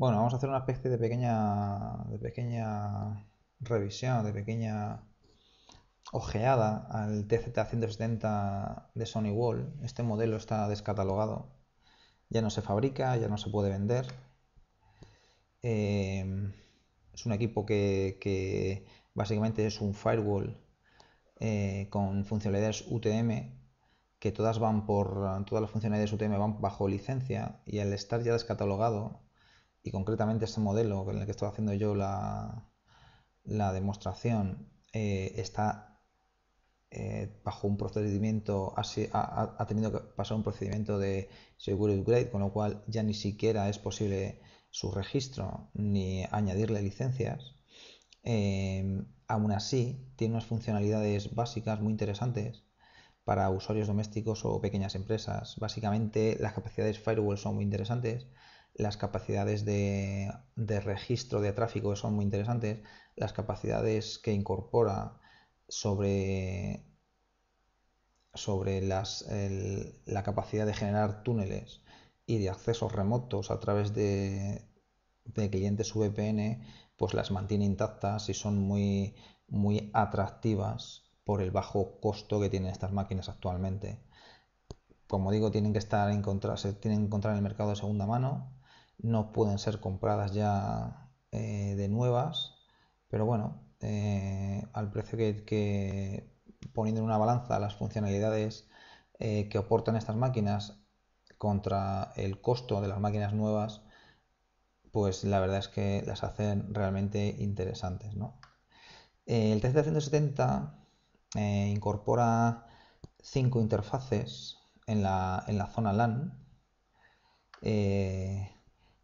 Bueno, vamos a hacer una especie de pequeña, de pequeña revisión, de pequeña ojeada al tz 170 de Sony Wall. Este modelo está descatalogado, ya no se fabrica, ya no se puede vender. Eh, es un equipo que, básicamente es un firewall eh, con funcionalidades UTM que todas van por todas las funcionalidades UTM van bajo licencia y al estar ya descatalogado y concretamente este modelo en el que estoy haciendo yo la, la demostración eh, está eh, bajo un procedimiento, ha, ha, tenido que pasar un procedimiento de Security Upgrade, con lo cual ya ni siquiera es posible su registro ni añadirle licencias. Em, aún así, tiene unas funcionalidades básicas muy interesantes para usuarios domésticos o pequeñas empresas. Básicamente, las capacidades firewall son muy interesantes las capacidades de, registro de tráfico son muy interesantes, las capacidades que incorpora sobre, sobre la capacidad de generar túneles y de accesos remotos a través de, clientes VPN, pues las mantiene intactas y son muy, muy atractivas por el bajo costo que tienen estas máquinas actualmente. Como digo, tienen que estar se tienen que encontrar en el mercado de segunda mano no pueden ser compradas ya eh, de nuevas, pero bueno, eh, al precio que, poniendo en una balanza las funcionalidades eh, que aportan estas máquinas contra el costo de las máquinas nuevas, pues la verdad es que las hacen realmente interesantes. El TC370 incorpora cinco interfaces en la, en la zona LAN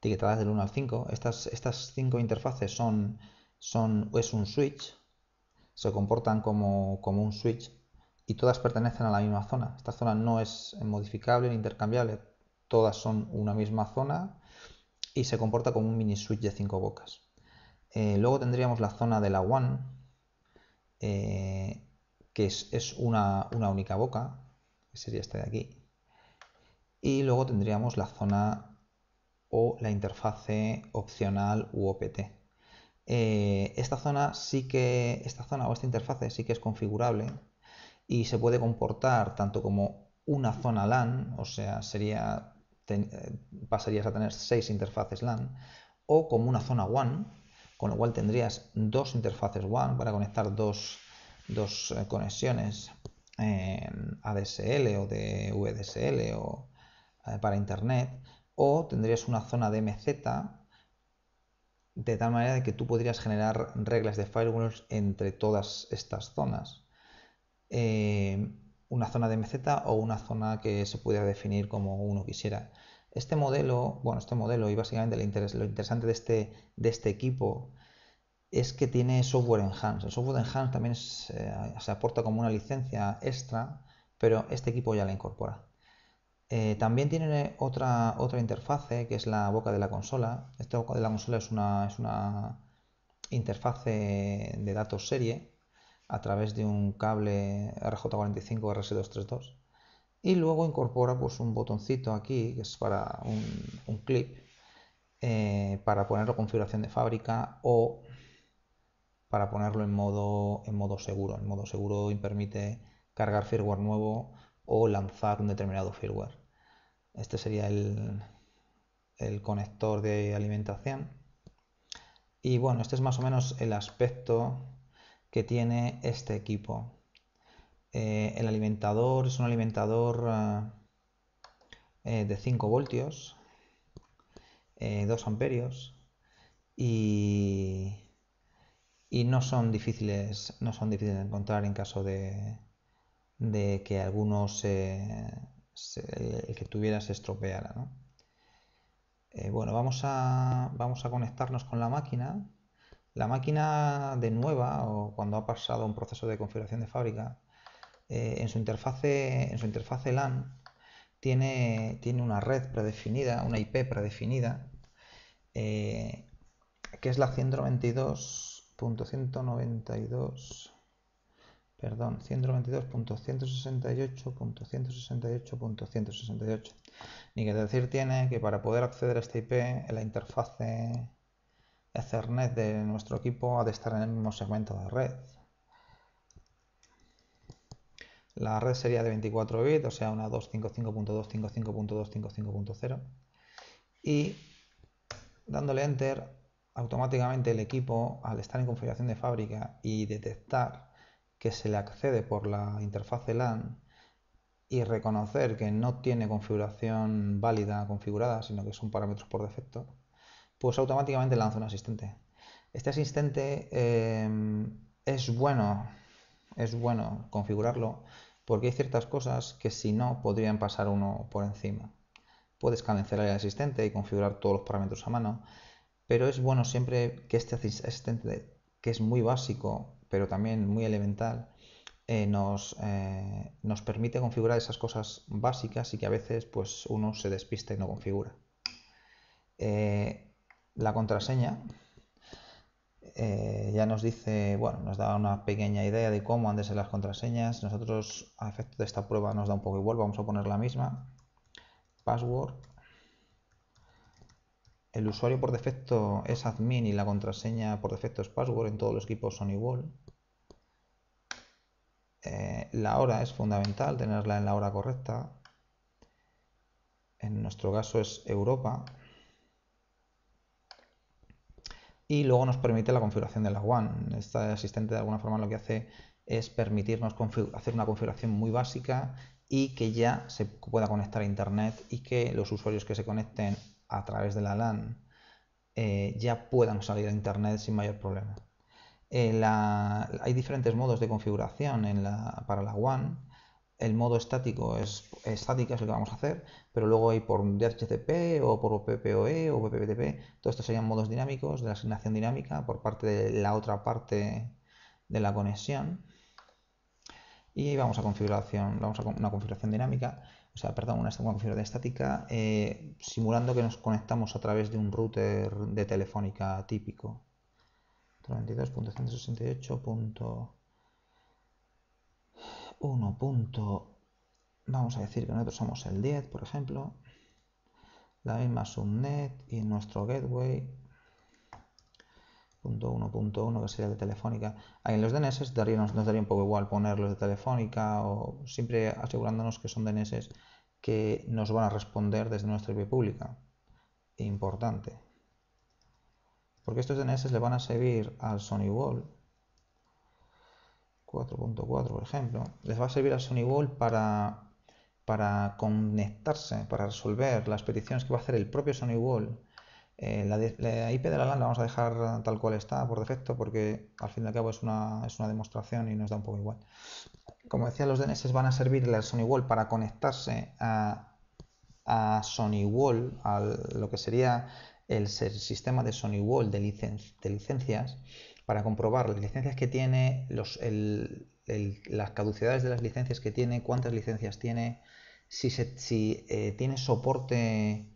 etiquetadas del 1 al 5. Estas, estas cinco interfaces son, son, es un switch, se comportan como, como un switch y todas pertenecen a la misma zona. Esta zona no es modificable ni intercambiable, todas son una misma zona y se comporta como un mini switch de cinco bocas. Eh, luego tendríamos la zona de la one, eh, que es, una, una, única boca, que sería esta de aquí. Y luego tendríamos la zona o la interfase opcional UOPT. Eh, esta zona sí que, esta zona o esta interfase sí que es configurable y se puede comportar tanto como una zona LAN, o sea, sería, eh, pasarías a tener seis interfaces LAN, o como una zona WAN, con lo cual tendrías dos interfaces WAN para conectar dos, eh, conexiones ADSL o de VDSL o para Internet, o tendrías una zona de MZ de tal manera que tú podrías generar reglas de firewalls entre todas estas zonas. Eh, una zona de MZ o una zona que se pudiera definir como uno quisiera. Este modelo, bueno, este modelo y básicamente lo interesante de este, de este equipo es que tiene software enhanced. El software enhanced también se aporta como una licencia extra, pero este equipo ya la incorpora. Eh, también tiene otra, otra interfase que es la boca de la consola. Esta boca de la consola es una, es una interfase de datos serie a través de un cable RJ45 RS232 y luego incorpora pues un botoncito aquí que es para un, clip eh, para ponerlo configuración de fábrica o para ponerlo en modo, en modo seguro. En modo seguro permite cargar firmware nuevo o lanzar un determinado firmware. Este sería el, el conector de alimentación. Y bueno, este es más o menos el aspecto que tiene este equipo. Eh, el alimentador es un alimentador eh, eh, de 5 voltios, 2 amperios y, y no, son difíciles, no son difíciles de encontrar en caso de, de que algunos eh, el que tuviera se estropeara. Eh, bueno, vamos a, vamos a conectarnos con la máquina. La máquina de nueva o cuando ha pasado un proceso de configuración de fábrica, eh, en, su interfaz en su LAN tiene, tiene una red predefinida, una IP predefinida, que es la 192.192 perdón, 192.168.168.168. Ni que decir tiene que para poder acceder a este IP, en la interfase Ethernet de nuestro equipo ha de estar en el mismo segmento de red. La red sería de 24 bits, o sea, una 255.255.255.0. Y dándole enter, automáticamente el equipo, al estar en configuración de fábrica y detectar que se le accede por la interfaz LAN y reconocer que no tiene configuración válida configurada, sino que son parámetros por defecto, pues automáticamente lanza un asistente. Este asistente em, es bueno, es bueno configurarlo porque hay ciertas cosas que si no podrían pasar uno por encima. Puedes cancelar el asistente y configurar todos los parámetros a mano, pero es bueno siempre que este asistente, que es muy básico, pero también muy elemental, eh, nos, eh, nos, permite configurar esas cosas básicas y que a veces pues, uno se despista y no configura. Eh, la contraseña ya nos dice, bueno, nos da una pequeña idea de cómo han de ser las contraseñas. Nosotros, a efecto de esta prueba, nos da un poco igual, vamos a poner la misma. Password el usuario por defecto es admin y la contraseña por defecto es password, en todos los equipos son igual. Eh, la hora es fundamental, tenerla en la hora correcta. En nuestro caso es Europa. Y luego nos permite la configuración de la WAN. Este asistente de alguna forma lo que hace es permitirnos hacer una configuración muy básica y que ya se pueda conectar a Internet y que los usuarios que se conecten a través de la LAN eh, ya puedan salir a Internet sin mayor problema. Eh, hay diferentes modos de configuración para la WAN. El modo estático es estático es lo que vamos a hacer, pero luego hay por DHCP o por PPOE o e PPTP, todos estos serían modos dinámicos de asignación dinámica por parte de la otra parte de la conexión. Y vamos a configuración, vamos a una configuración dinámica o sea, perdón, una configuración estática, eh, simulando que nos conectamos a través de un router de telefónica típico. 32.168.1. Vamos a decir que nosotros somos el 10, por ejemplo. La misma subnet y nuestro gateway .1.1 que sería de Telefónica. Ahí en los DNS nos, daría un poco igual ponerlos de Telefónica o siempre asegurándonos que son DNS que nos van a responder desde nuestra IP pública. Importante. Porque estos DNS le van a servir al Sony Wall 4.4, por ejemplo. Les va a servir al Sony para, para conectarse, para resolver las peticiones que va a hacer el propio Sony Wall. Eh, la, la, IP de la LAN la vamos a dejar tal cual está por defecto porque al fin y al cabo es una, es una demostración y nos da un poco igual. Como decía, los DNS van a servirle al SonyWall para conectarse a, a Wall a lo que sería el, sistema de SonyWall de, de licencias, para comprobar las licencias que tiene, los, las caducidades de las licencias que tiene, cuántas licencias tiene, si, si eh, tiene soporte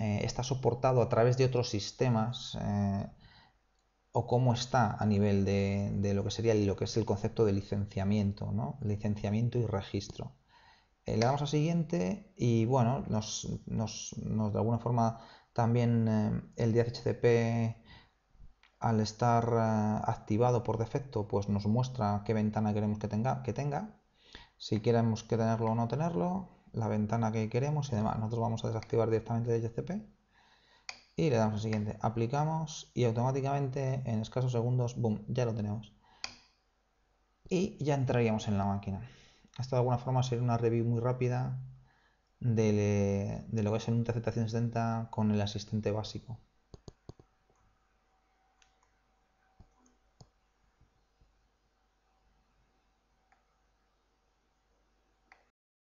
eh, está soportado a través de otros sistemas eh, o cómo está a nivel de, lo que sería lo que es el concepto de licenciamiento, licenciamiento y registro. Eh, le damos a siguiente y bueno, nos, nos, de alguna forma también el DHCP al estar activado por defecto pues nos muestra qué ventana queremos que tenga, que tenga si queremos que tenerlo o no tenerlo la ventana que queremos y demás. Nosotros vamos a desactivar directamente el YCP. y le damos al siguiente. Aplicamos y automáticamente en escasos segundos, boom, ya lo tenemos. Y ya entraríamos en la máquina. Esto de alguna forma sería una review muy rápida eh, de, lo que es el un tz con el asistente básico.